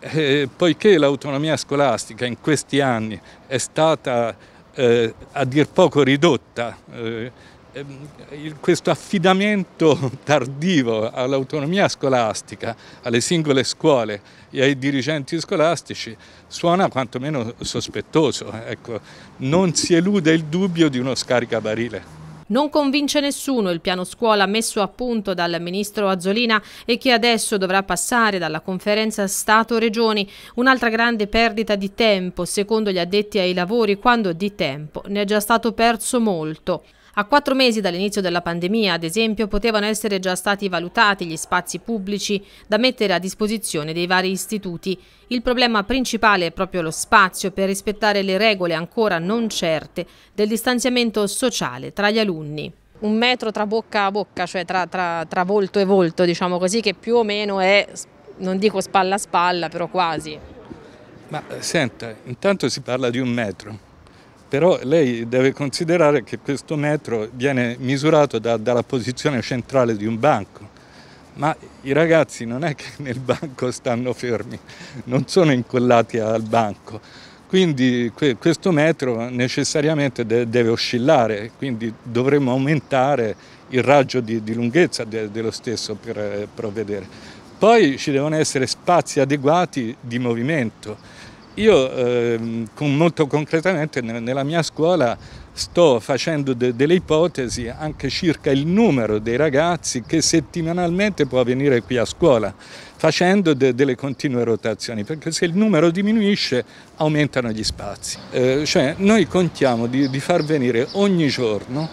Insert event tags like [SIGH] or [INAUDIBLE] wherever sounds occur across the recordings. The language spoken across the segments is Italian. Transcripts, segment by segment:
eh, poiché l'autonomia scolastica in questi anni è stata eh, a dir poco ridotta, eh, ehm, questo affidamento [LAUGHS] tardivo all'autonomia scolastica, alle singole scuole e ai dirigenti scolastici suona quantomeno sospettoso. Ecco, non si elude il dubbio di uno scaricabarile. Non convince nessuno il piano scuola messo a punto dal ministro Azzolina e che adesso dovrà passare dalla conferenza Stato-Regioni. Un'altra grande perdita di tempo, secondo gli addetti ai lavori, quando di tempo ne è già stato perso molto. A quattro mesi dall'inizio della pandemia, ad esempio, potevano essere già stati valutati gli spazi pubblici da mettere a disposizione dei vari istituti. Il problema principale è proprio lo spazio per rispettare le regole ancora non certe del distanziamento sociale tra gli alunni un metro tra bocca a bocca, cioè tra, tra, tra, volto e volto, diciamo così, che più o meno è, non dico spalla a spalla, però quasi. Ma eh, senta, intanto si parla di un metro, però lei deve considerare che questo metro viene misurato da, dalla posizione centrale di un banco, ma i ragazzi non è che nel banco stanno fermi, non sono incollati al banco, quindi que, questo metro necessariamente de, deve oscillare, quindi dovremmo aumentare il raggio di, di lunghezza de, dello stesso per eh, provvedere. Poi ci devono essere spazi adeguati di movimento io eh, con molto concretamente nella mia scuola sto facendo de delle ipotesi anche circa il numero dei ragazzi che settimanalmente può venire qui a scuola, facendo de delle continue rotazioni, perché se il numero diminuisce aumentano gli spazi. Eh, cioè noi contiamo di, di far venire ogni giorno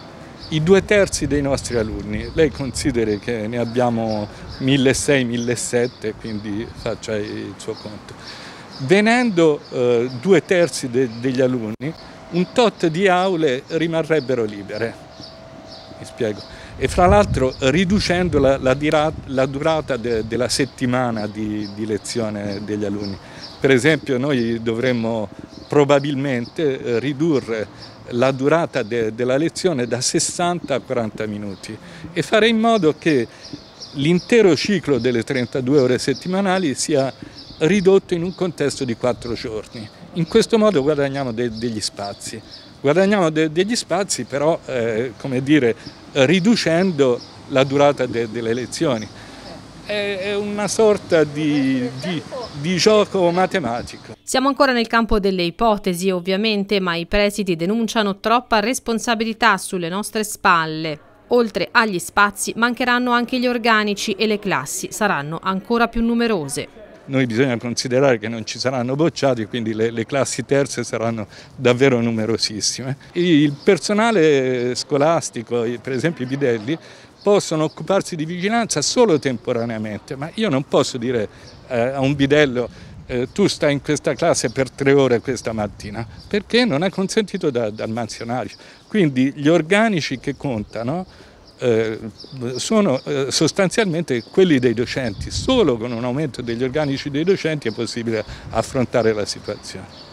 i due terzi dei nostri alunni. Lei consideri che ne abbiamo 1.600-1.700, quindi faccia il suo conto venendo eh, due terzi de degli alunni, un tot di aule rimarrebbero libere, mi spiego, e fra l'altro riducendo la, la, la durata de della settimana di, di lezione degli alunni. Per esempio noi dovremmo probabilmente eh, ridurre la durata de della lezione da 60 a 40 minuti e fare in modo che l'intero ciclo delle 32 ore settimanali sia ridotto in un contesto di quattro giorni. In questo modo guadagniamo de degli spazi, guadagniamo de degli spazi però eh, come dire, riducendo la durata de delle elezioni. È, è una sorta di, di, di gioco matematico. Siamo ancora nel campo delle ipotesi ovviamente, ma i presidi denunciano troppa responsabilità sulle nostre spalle. Oltre agli spazi mancheranno anche gli organici e le classi saranno ancora più numerose noi bisogna considerare che non ci saranno bocciati, quindi le, le classi terze saranno davvero numerosissime. Il personale scolastico, per esempio i bidelli, possono occuparsi di vigilanza solo temporaneamente, ma io non posso dire eh, a un bidello eh, tu stai in questa classe per tre ore questa mattina, perché non è consentito da, dal mansionario. Quindi gli organici che contano eh, sono eh, sostanzialmente quelli dei docenti, solo con un aumento degli organici dei docenti è possibile affrontare la situazione.